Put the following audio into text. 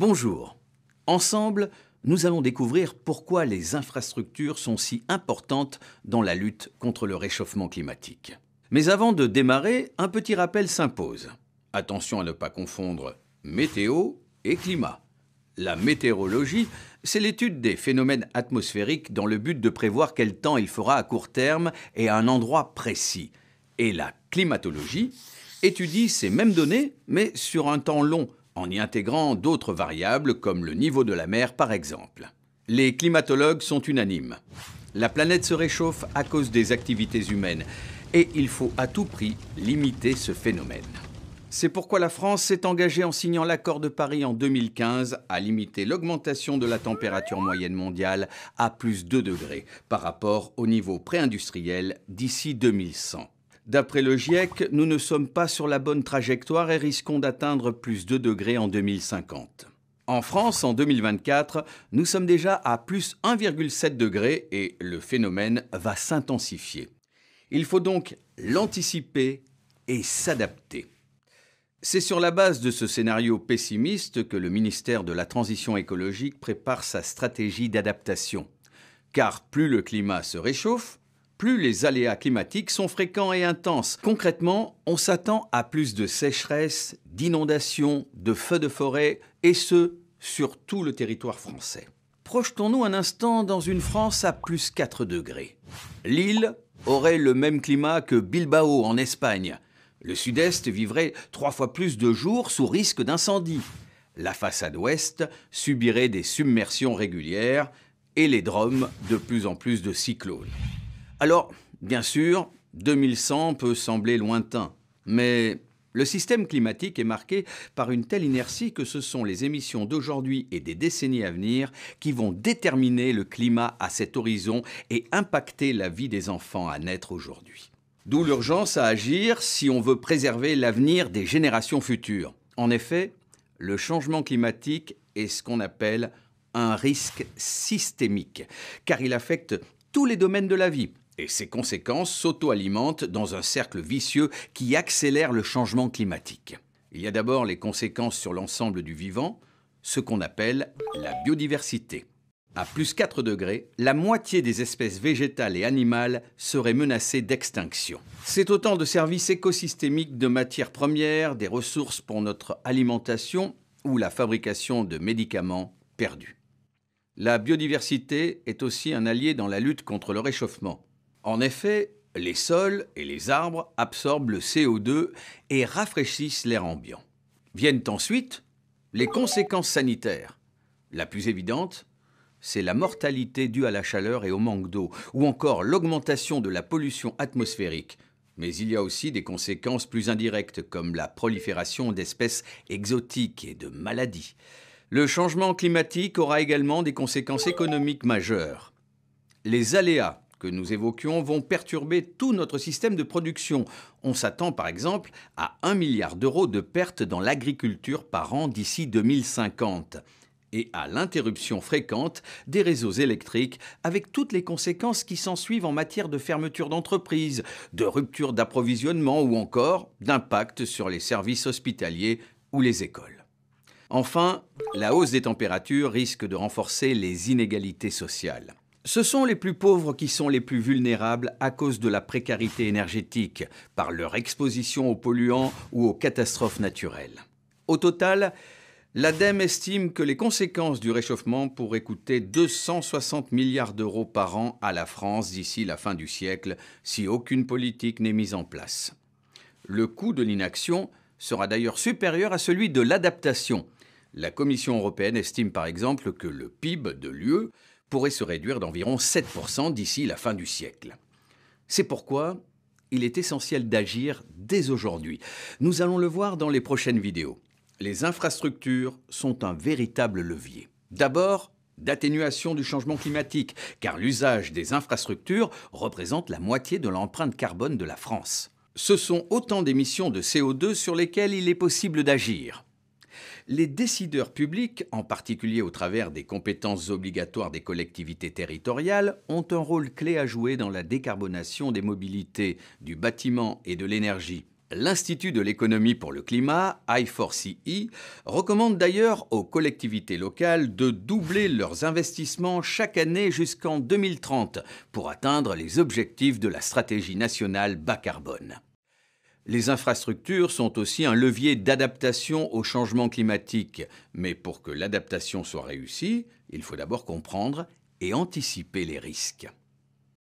Bonjour. Ensemble, nous allons découvrir pourquoi les infrastructures sont si importantes dans la lutte contre le réchauffement climatique. Mais avant de démarrer, un petit rappel s'impose. Attention à ne pas confondre météo et climat. La météorologie, c'est l'étude des phénomènes atmosphériques dans le but de prévoir quel temps il fera à court terme et à un endroit précis. Et la climatologie étudie ces mêmes données, mais sur un temps long, en y intégrant d'autres variables comme le niveau de la mer par exemple. Les climatologues sont unanimes. La planète se réchauffe à cause des activités humaines et il faut à tout prix limiter ce phénomène. C'est pourquoi la France s'est engagée en signant l'accord de Paris en 2015 à limiter l'augmentation de la température moyenne mondiale à plus 2 degrés par rapport au niveau pré-industriel d'ici 2100. D'après le GIEC, nous ne sommes pas sur la bonne trajectoire et risquons d'atteindre plus 2 degrés en 2050. En France, en 2024, nous sommes déjà à plus 1,7 degré et le phénomène va s'intensifier. Il faut donc l'anticiper et s'adapter. C'est sur la base de ce scénario pessimiste que le ministère de la Transition écologique prépare sa stratégie d'adaptation. Car plus le climat se réchauffe, plus les aléas climatiques sont fréquents et intenses. Concrètement, on s'attend à plus de sécheresses, d'inondations, de feux de forêt, et ce, sur tout le territoire français. Projetons-nous un instant dans une France à plus 4 degrés. L'île aurait le même climat que Bilbao en Espagne. Le sud-est vivrait trois fois plus de jours sous risque d'incendie. La façade ouest subirait des submersions régulières et les drômes de plus en plus de cyclones. Alors, bien sûr, 2100 peut sembler lointain, mais le système climatique est marqué par une telle inertie que ce sont les émissions d'aujourd'hui et des décennies à venir qui vont déterminer le climat à cet horizon et impacter la vie des enfants à naître aujourd'hui. D'où l'urgence à agir si on veut préserver l'avenir des générations futures. En effet, le changement climatique est ce qu'on appelle un risque systémique, car il affecte tous les domaines de la vie, et ces conséquences s'auto-alimentent dans un cercle vicieux qui accélère le changement climatique. Il y a d'abord les conséquences sur l'ensemble du vivant, ce qu'on appelle la biodiversité. À plus 4 degrés, la moitié des espèces végétales et animales seraient menacées d'extinction. C'est autant de services écosystémiques de matières premières, des ressources pour notre alimentation ou la fabrication de médicaments perdus. La biodiversité est aussi un allié dans la lutte contre le réchauffement. En effet, les sols et les arbres absorbent le CO2 et rafraîchissent l'air ambiant. Viennent ensuite les conséquences sanitaires. La plus évidente, c'est la mortalité due à la chaleur et au manque d'eau, ou encore l'augmentation de la pollution atmosphérique. Mais il y a aussi des conséquences plus indirectes, comme la prolifération d'espèces exotiques et de maladies. Le changement climatique aura également des conséquences économiques majeures. Les aléas que nous évoquions vont perturber tout notre système de production. On s'attend par exemple à 1 milliard d'euros de pertes dans l'agriculture par an d'ici 2050 et à l'interruption fréquente des réseaux électriques, avec toutes les conséquences qui s'ensuivent en matière de fermeture d'entreprises, de rupture d'approvisionnement ou encore d'impact sur les services hospitaliers ou les écoles. Enfin, la hausse des températures risque de renforcer les inégalités sociales. Ce sont les plus pauvres qui sont les plus vulnérables à cause de la précarité énergétique, par leur exposition aux polluants ou aux catastrophes naturelles. Au total, l'ADEME estime que les conséquences du réchauffement pourraient coûter 260 milliards d'euros par an à la France d'ici la fin du siècle si aucune politique n'est mise en place. Le coût de l'inaction sera d'ailleurs supérieur à celui de l'adaptation. La Commission européenne estime par exemple que le PIB de l'UE pourrait se réduire d'environ 7% d'ici la fin du siècle. C'est pourquoi il est essentiel d'agir dès aujourd'hui. Nous allons le voir dans les prochaines vidéos. Les infrastructures sont un véritable levier. D'abord, d'atténuation du changement climatique, car l'usage des infrastructures représente la moitié de l'empreinte carbone de la France. Ce sont autant d'émissions de CO2 sur lesquelles il est possible d'agir les décideurs publics, en particulier au travers des compétences obligatoires des collectivités territoriales, ont un rôle clé à jouer dans la décarbonation des mobilités, du bâtiment et de l'énergie. L'Institut de l'économie pour le climat, I4CE, recommande d'ailleurs aux collectivités locales de doubler leurs investissements chaque année jusqu'en 2030 pour atteindre les objectifs de la stratégie nationale bas carbone les infrastructures sont aussi un levier d'adaptation au changement climatique. Mais pour que l'adaptation soit réussie, il faut d'abord comprendre et anticiper les risques.